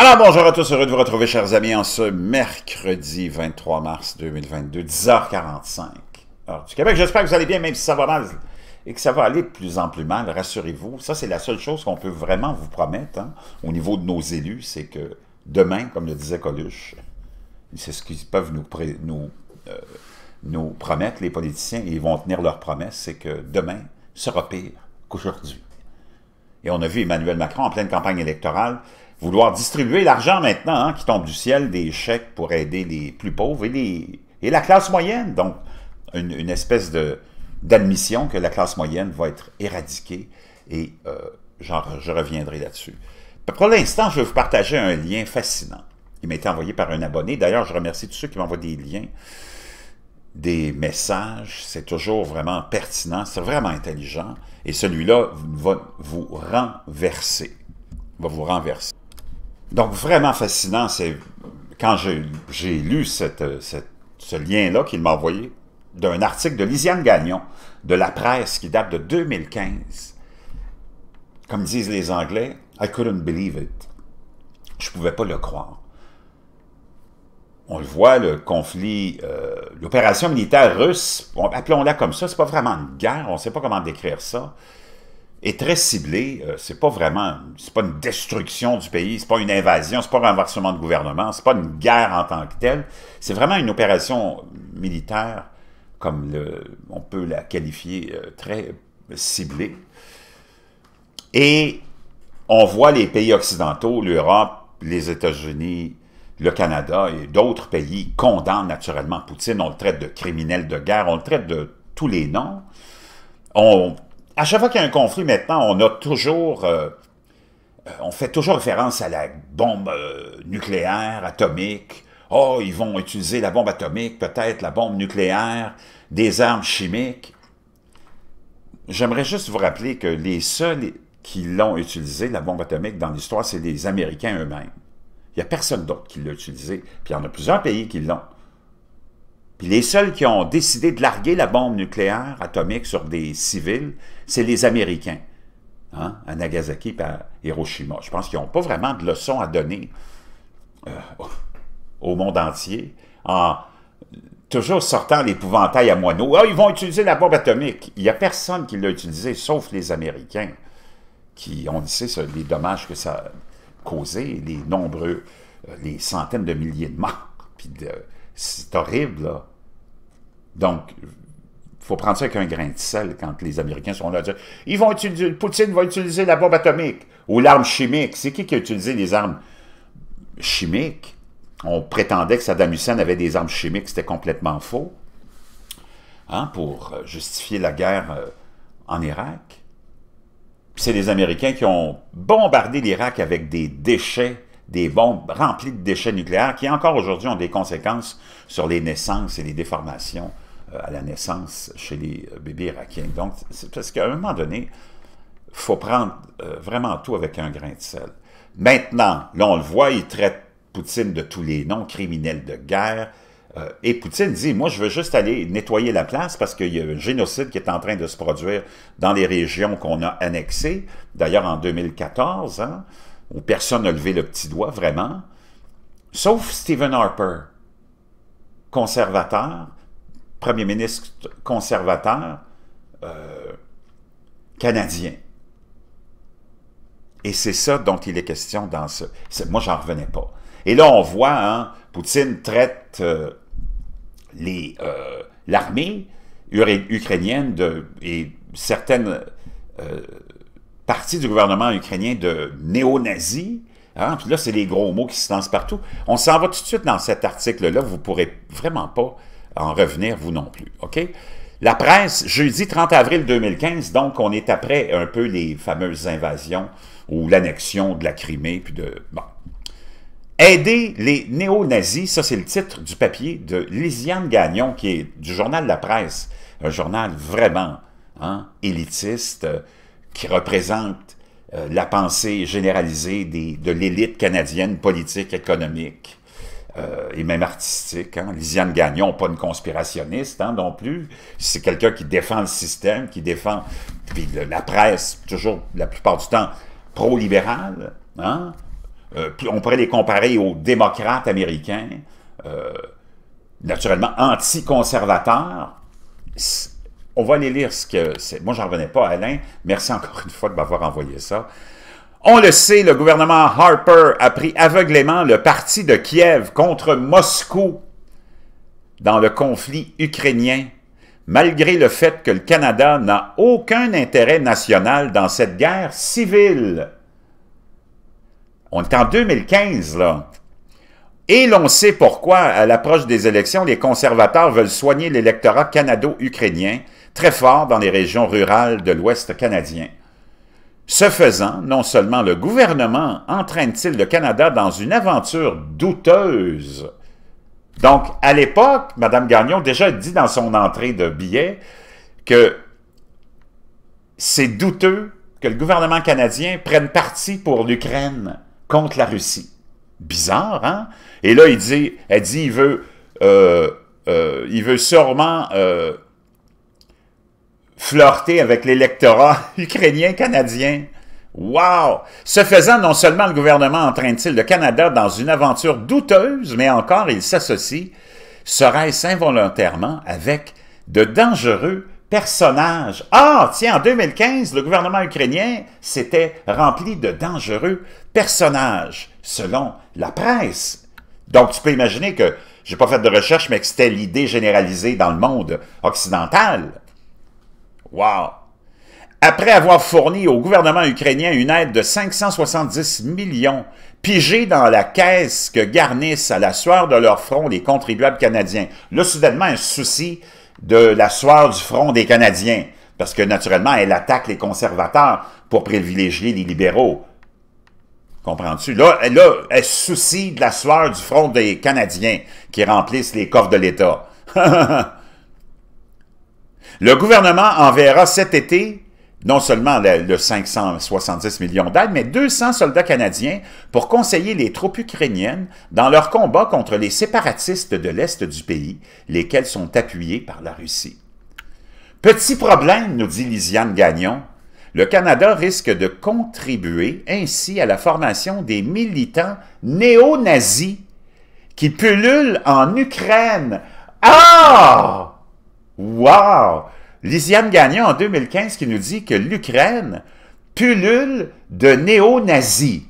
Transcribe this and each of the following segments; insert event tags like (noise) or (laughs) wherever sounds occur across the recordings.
Alors bonjour à tous, heureux de vous retrouver chers amis en ce mercredi 23 mars 2022, 10h45, heure du Québec. J'espère que vous allez bien, même si ça va mal et que ça va aller de plus en plus mal, rassurez-vous. Ça, c'est la seule chose qu'on peut vraiment vous promettre hein, au niveau de nos élus, c'est que demain, comme le disait Coluche, c'est ce qu'ils peuvent nous, nous, euh, nous promettre, les politiciens, et ils vont tenir leur promesses, c'est que demain sera pire qu'aujourd'hui. Et on a vu Emmanuel Macron en pleine campagne électorale vouloir distribuer l'argent maintenant hein, qui tombe du ciel, des chèques pour aider les plus pauvres et, les, et la classe moyenne. Donc, une, une espèce d'admission que la classe moyenne va être éradiquée et euh, je reviendrai là-dessus. Pour l'instant, je vais vous partager un lien fascinant. Il m'a été envoyé par un abonné. D'ailleurs, je remercie tous ceux qui m'envoient des liens, des messages. C'est toujours vraiment pertinent, c'est vraiment intelligent. Et celui-là va vous renverser. Va vous renverser. Donc, vraiment fascinant. C'est quand j'ai lu ce lien-là qu'il m'a envoyé d'un article de Lisiane Gagnon de la presse qui date de 2015. Comme disent les Anglais, I couldn't believe it. Je ne pouvais pas le croire. On le voit, le conflit, euh, l'opération militaire russe, appelons-la comme ça, c'est pas vraiment une guerre, on ne sait pas comment décrire ça est très ciblé. Euh, c'est pas vraiment, c'est pas une destruction du pays, c'est pas une invasion, c'est pas un renversement de gouvernement, c'est pas une guerre en tant que telle. C'est vraiment une opération militaire, comme on peut la qualifier, euh, très ciblée. Et on voit les pays occidentaux, l'Europe, les États-Unis, le Canada et d'autres pays condamnent naturellement Poutine. On le traite de criminel de guerre, on le traite de tous les noms. On à chaque fois qu'il y a un conflit maintenant, on a toujours... Euh, euh, on fait toujours référence à la bombe euh, nucléaire, atomique. Oh, ils vont utiliser la bombe atomique, peut-être la bombe nucléaire, des armes chimiques. J'aimerais juste vous rappeler que les seuls qui l'ont utilisé, la bombe atomique, dans l'histoire, c'est les Américains eux-mêmes. Il n'y a personne d'autre qui l'a utilisé. Puis il y en a plusieurs pays qui l'ont. Puis les seuls qui ont décidé de larguer la bombe nucléaire atomique sur des civils, c'est les Américains, hein, à Nagasaki et à Hiroshima. Je pense qu'ils n'ont pas vraiment de leçons à donner euh, au monde entier en toujours sortant l'épouvantail à Moineau. « Ah, ils vont utiliser la bombe atomique. Il n'y a personne qui l'a utilisée, sauf les Américains, qui, ont dit sait, les dommages que ça a causé, les nombreux, euh, les centaines de milliers de morts, puis de c'est horrible, là. Donc, faut prendre ça avec un grain de sel quand les Américains sont là ils vont utiliser, Poutine va utiliser la bombe atomique ou l'arme chimique. C'est qui qui a utilisé les armes chimiques? On prétendait que Saddam Hussein avait des armes chimiques, c'était complètement faux, hein, pour euh, justifier la guerre euh, en Irak. C'est les Américains qui ont bombardé l'Irak avec des déchets des bombes remplies de déchets nucléaires qui encore aujourd'hui ont des conséquences sur les naissances et les déformations euh, à la naissance chez les euh, bébés irakiens. Donc, c'est parce qu'à un moment donné, il faut prendre euh, vraiment tout avec un grain de sel. Maintenant, là, on le voit, il traite Poutine de tous les noms, criminels de guerre. et Poutine dit, moi, je veux juste aller nettoyer la place parce qu'il y a un génocide qui est en train de se produire dans les régions qu'on a annexées, d'ailleurs en 2014 où personne n'a levé le petit doigt vraiment, sauf Stephen Harper, conservateur, premier ministre conservateur euh, canadien. Et c'est ça dont il est question dans ce... Moi, j'en revenais pas. Et là, on voit, hein, Poutine traite euh, euh, l'armée ukrainienne et certaines partie du gouvernement ukrainien de néo-nazis. Hein, là, c'est les gros mots qui se lancent partout. On s'en va tout de suite dans cet article-là. Vous ne pourrez vraiment pas en revenir, vous non plus. OK? La presse, jeudi 30 avril 2015, donc on est après un peu les fameuses invasions ou l'annexion de la Crimée, puis de... Bon. Aider les néo-nazis, ça c'est le titre du papier de Lisiane Gagnon, qui est du journal La Presse, un journal vraiment hein, élitiste, euh, qui représente euh, la pensée généralisée des, de l'élite canadienne politique, économique euh, et même artistique. Hein. Lisiane Gagnon, pas une conspirationniste hein, non plus. C'est quelqu'un qui défend le système, qui défend puis la presse, toujours la plupart du temps pro-libérale. Hein. Euh, on pourrait les comparer aux démocrates américains, naturellement anti-conservateurs, on va aller lire ce que c'est. Moi, n'en revenais pas, Alain. Merci encore une fois de m'avoir envoyé ça. On le sait, le gouvernement Harper a pris aveuglément le parti de Kiev contre Moscou dans le conflit ukrainien, malgré le fait que le Canada n'a aucun intérêt national dans cette guerre civile. On est en 2015, là. Et l'on sait pourquoi, à l'approche des élections, les conservateurs veulent soigner l'électorat canado-ukrainien très fort dans les régions rurales de l'Ouest canadien. Ce faisant, non seulement le gouvernement entraîne-t-il le Canada dans une aventure douteuse. Donc, à l'époque, Mme Gagnon déjà dit dans son entrée de billet que c'est douteux que le gouvernement canadien prenne parti pour l'Ukraine contre la Russie. Bizarre, hein? Et là, il dit, elle dit, il veut, euh, euh, il veut sûrement euh, flirter avec l'électorat (laughs) ukrainien-canadien. Wow! Ce faisant, non seulement le gouvernement entraîne-t-il le Canada dans une aventure douteuse, mais encore il s'associe, serait-ce involontairement, avec de dangereux personnages. Ah, tiens, en 2015, le gouvernement ukrainien s'était rempli de dangereux personnages, selon la presse. Donc, tu peux imaginer que, j'ai pas fait de recherche, mais que c'était l'idée généralisée dans le monde occidental. Wow! Après avoir fourni au gouvernement ukrainien une aide de 570 millions, pigée dans la caisse que garnissent à la sueur de leur front les contribuables canadiens. Là, soudainement, un souci de la soeur du front des Canadiens, parce que naturellement, elle attaque les conservateurs pour privilégier les libéraux. Comprends-tu? Là, là, elle soucie de la soeur du front des Canadiens qui remplissent les coffres de l'État. (laughs) Le gouvernement enverra cet été non seulement le, 570 millions d'aides, mais 200 soldats canadiens pour conseiller les troupes ukrainiennes dans leur combat contre les séparatistes de l'Est du pays, lesquels sont appuyés par la Russie. Petit problème, nous dit Lisiane Gagnon, le Canada risque de contribuer ainsi à la formation des militants néo-nazis qui pullulent en Ukraine. Ah! Wow! Lisiane Gagnon en 2015 qui nous dit que l'Ukraine pullule de néo-nazis.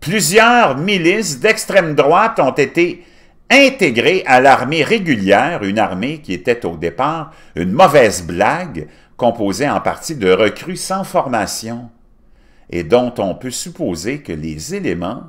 Plusieurs milices d'extrême droite ont été intégrées à l'armée régulière, une armée qui était au départ une mauvaise blague composée en partie de recrues sans formation et dont on peut supposer que les éléments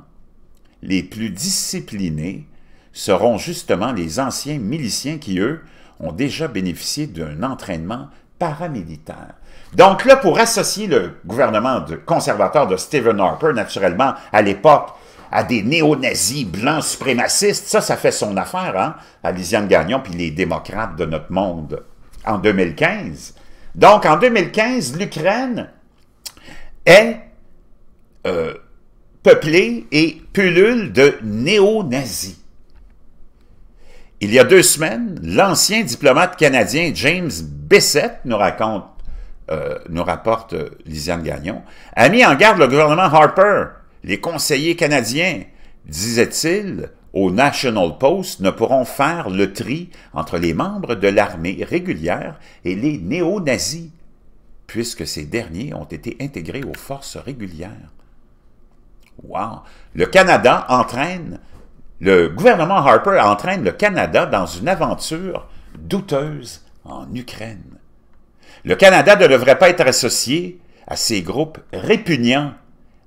les plus disciplinés seront justement les anciens miliciens qui, eux, ont déjà bénéficié d'un entraînement paramilitaire. Donc là, pour associer le gouvernement conservateur de Stephen Harper, naturellement, à l'époque, à des néo-nazis blancs suprémacistes, ça, ça fait son affaire, hein, à Lisiane Gagnon puis les démocrates de notre monde en 2015. Donc, en 2015, l'Ukraine est euh, peuplée et pullule de néo-nazis. Il y a deux semaines, l'ancien diplomate canadien James Bessette nous raconte, euh, nous rapporte euh, Lisiane Gagnon, a mis en garde le gouvernement Harper. Les conseillers canadiens, disait-il, au National Post ne pourront faire le tri entre les membres de l'armée régulière et les néo-nazis, puisque ces derniers ont été intégrés aux forces régulières. Wow! Le Canada entraîne le gouvernement Harper entraîne le Canada dans une aventure douteuse en Ukraine. Le Canada ne devrait pas être associé à ces groupes répugnants,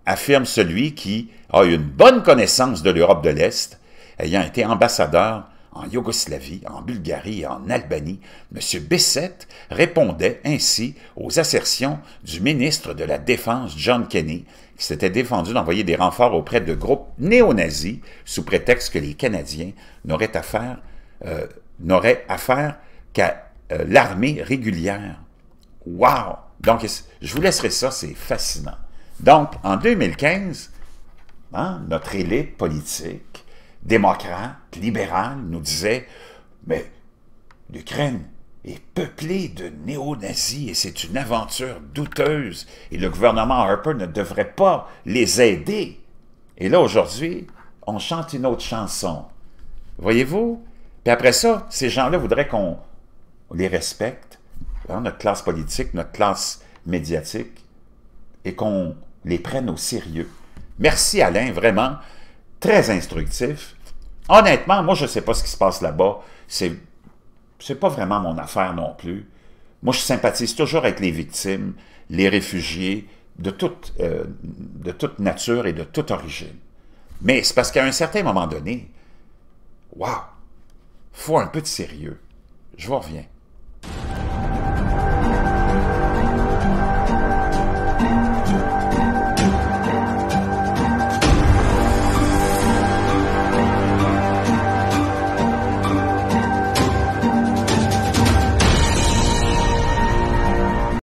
affirme celui qui a une bonne connaissance de l'Europe de l'Est, ayant été ambassadeur en Yougoslavie, en Bulgarie et en Albanie, M. Bessette répondait ainsi aux assertions du ministre de la Défense John Kenney, qui s'était défendu d'envoyer des renforts auprès de groupes néo-nazis sous prétexte que les Canadiens n'auraient affaire, euh, qu'à euh, l'armée régulière. Wow! Donc, je vous laisserai ça, c'est fascinant. Donc, en 2015, hein, notre élite politique démocrate, libéral, nous disait « Mais l'Ukraine est peuplée de néo-nazis et c'est une aventure douteuse et le gouvernement Harper ne devrait pas les aider. » Et là, aujourd'hui, on chante une autre chanson. Voyez-vous? Puis après ça, ces gens-là voudraient qu'on les respecte, hein, notre classe politique, notre classe médiatique, et qu'on les prenne au sérieux. Merci Alain, vraiment très instructif. Honnêtement, moi, je ne sais pas ce qui se passe là-bas. C'est, n'est pas vraiment mon affaire non plus. Moi, je sympathise toujours avec les victimes, les réfugiés, de toute, euh, de toute nature et de toute origine. Mais c'est parce qu'à un certain moment donné, waouh, faut un peu de sérieux. Je reviens.